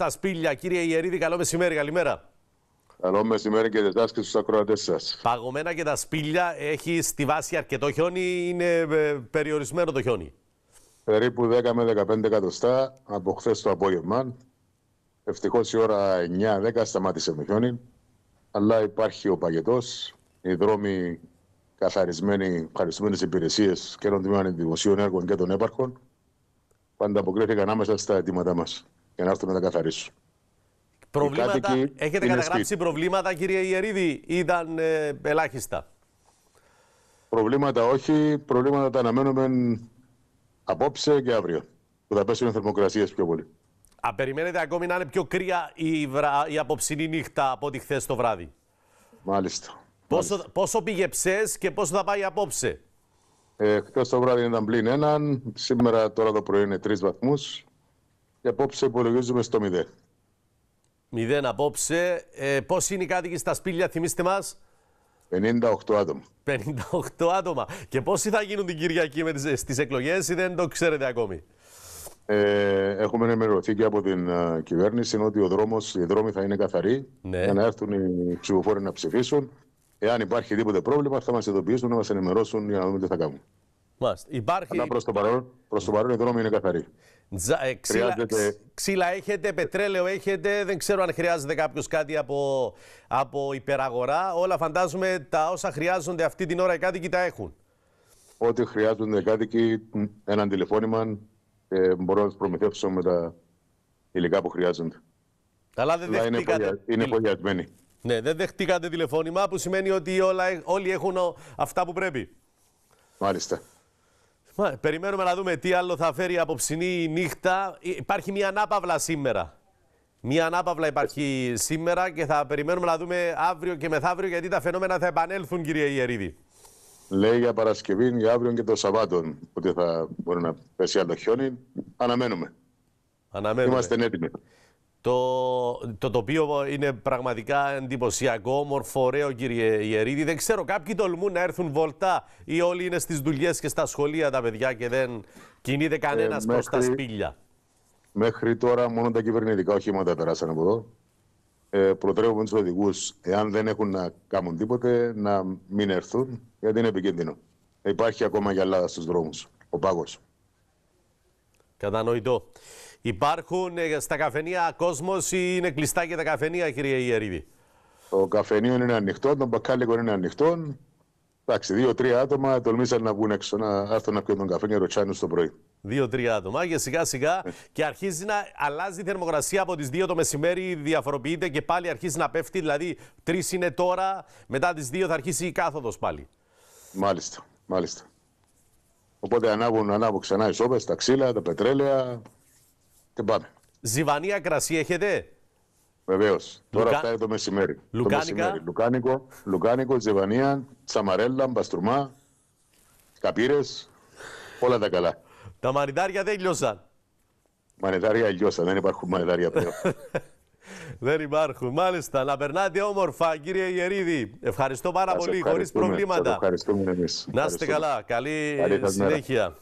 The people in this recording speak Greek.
στα σπήλια. Κύριε Ιερίδη, καλό μεσημέρι, καλημέρα. Καλό μεσημέρι και εσά και στους ακροατές σας. Παγωμένα και τα σπήλια έχει στη βάση αρκετό χιόνι, είναι ε, περιορισμένο το χιόνι. Περίπου 10 με 15 εκατοστά από χθες το απόγευμα. Ευτυχώς η ώρα 9-10 σταμάτησε με χιόνι. Αλλά υπάρχει ο παγετός, οι δρόμοι καθαρισμένοι, χαρισμένε υπηρεσίε και των δημοσίων έργων και των έπαρχων. Πάντα αποκρίθηκαν άμεσα στα αιτήματά μας. Για να έρθουν να τα καθαρίσουν. Προβλήματα, έχετε καταγράψει προβλήματα, κύριε Ιερίδη, ή ήταν ε, ελάχιστα. Προβλήματα όχι, προβλήματα τα αναμένουμε απόψε και αύριο, που θα πέσουν οι θερμοκρασίες πιο πολύ. Α, περιμένετε ακόμη να είναι πιο κρύα η, η απόψινή νύχτα από ό,τι χθες το βράδυ. Μάλιστα. Πόσο, μάλιστα. πόσο πήγε ψες και πόσο θα πάει απόψε. Ε, χθες το βράδυ ήταν πλήν έναν, σήμερα τώρα το πρωί είναι τρεις βαθμούς και απόψε υπολογίζουμε στο 0. 0 απόψε. Ε, Πώς είναι οι κάτοικοι στα σπήλια, θυμίστε μας. 58 άτομα. 58 άτομα. Και πόσοι θα γίνουν την Κυριακή με στις εκλογές, ή δεν το ξέρετε ακόμη. Ε, έχουμε ενημερωθεί και από την ε, κυβέρνηση ότι ο δρόμος, οι δρόμοι θα είναι καθαροί ναι. για να έρθουν οι ψηφοφόροι να ψηφίσουν. Εάν υπάρχει τίποτε πρόβλημα, θα μας ειδοποιήσουν να μας ενημερώσουν για να δούμε τι θα κάνουμε. Μάλιστα. Υπάρχει... Αλλά προς το παρόν, προς το παρόν η δρόμοι είναι καθαρή. Ε, ξύλα, έχετε, πετρέλαιο έχετε, δεν ξέρω αν χρειάζεται κάποιος κάτι από, από υπεραγορά. Όλα φαντάζομαι τα όσα χρειάζονται αυτή την ώρα οι κάτοικοι τα έχουν. Ό,τι χρειάζονται οι κάτοικοι, έναν τηλεφώνημα, ε, μπορώ να προμηθεύσω με τα υλικά που χρειάζονται. Αλλά δεν δεχτήκατε... Είναι πολλιασμένοι. Ναι, δεν δεχτήκατε τηλεφώνημα που σημαίνει ότι όλα, όλοι έχουν αυτά που πρέπει. Μάλιστα. Περιμένουμε να δούμε τι άλλο θα φέρει η απόψινή νύχτα. Ε, υπάρχει μια ανάπαυλα σήμερα. Μια ανάπαυλα υπάρχει σήμερα και θα περιμένουμε να δούμε αύριο και μεθαύριο γιατί τα φαινόμενα θα επανέλθουν, κύριε Ιερίδη. Λέει για Παρασκευή, για αύριο και το Σαββάτον ότι θα μπορεί να πέσει άλλο χιόνι. Αναμένουμε. Αναμένουμε. Είμαστε έτοιμοι. Το, το τοπίο είναι πραγματικά εντυπωσιακό, όμορφο, ωραίο κύριε Ιερίδη. Δεν ξέρω, κάποιοι τολμούν να έρθουν βολτά ή όλοι είναι στις δουλειές και στα σχολεία τα παιδιά και δεν κινείται ε, κανένας ε, μέχρι, προς τα σπήλια. Μέχρι τώρα μόνο τα κυβερνητικά οχήματα περάσαν από εδώ. Ε, προτρέπουμε τους οδηγούς, εάν δεν έχουν να κάνουν τίποτε, να μην έρθουν, γιατί είναι επικίνδυνο. Υπάρχει ακόμα γυαλάδα στους δρόμους, ο πάγος. Κατανοητό. Υπάρχουν ε, στα καφενεία κόσμος ή είναι κλειστά και τα καφενεία, κύριε Ιερίδη. Το καφενείο είναι ανοιχτό, το μπακάλικο είναι ανοιχτό. Εντάξει, δύο-τρία άτομα τολμήσαν να βγουν έξω να έρθουν να πιούν τον καφέ και στο το πρωί. Δύο-τρία άτομα και σιγά σιγά ε. και αρχίζει να αλλάζει η θερμοκρασία από τις δύο το μεσημέρι, διαφοροποιείται και πάλι αρχίζει να πέφτει. Δηλαδή, τρεις είναι τώρα, μετά τις δύο θα αρχίσει η κάθοδος πάλι. Μάλιστα, μάλιστα. Οπότε ανάβουν, ανάβουν ξανά οι σόπες, τα ξύλα, τα πετρέλαια, και πάμε. Ζιβανία κρασί έχετε. Βεβαίως. Λουκα... Τώρα αυτά το μεσημέρι. Λουκάνικα. Το μεσημέρι. Λουκάνικο, Λουκάνικο, Ζιβανία, Τσαμαρέλα, Μπαστρουμά, Καπύρε. Όλα τα καλά. Τα μανιτάρια δεν λιώσαν. Μανιτάρια λιώσαν. Δεν υπάρχουν μανιτάρια πλέον. δεν υπάρχουν. Μάλιστα. Να περνάτε όμορφα, κύριε Ιερίδη. Ευχαριστώ πάρα πολύ. Χωρίς προβλήματα. Ευχαριστούμε εμείς. Να είστε καλά. Καλή, Καλή συνέχεια.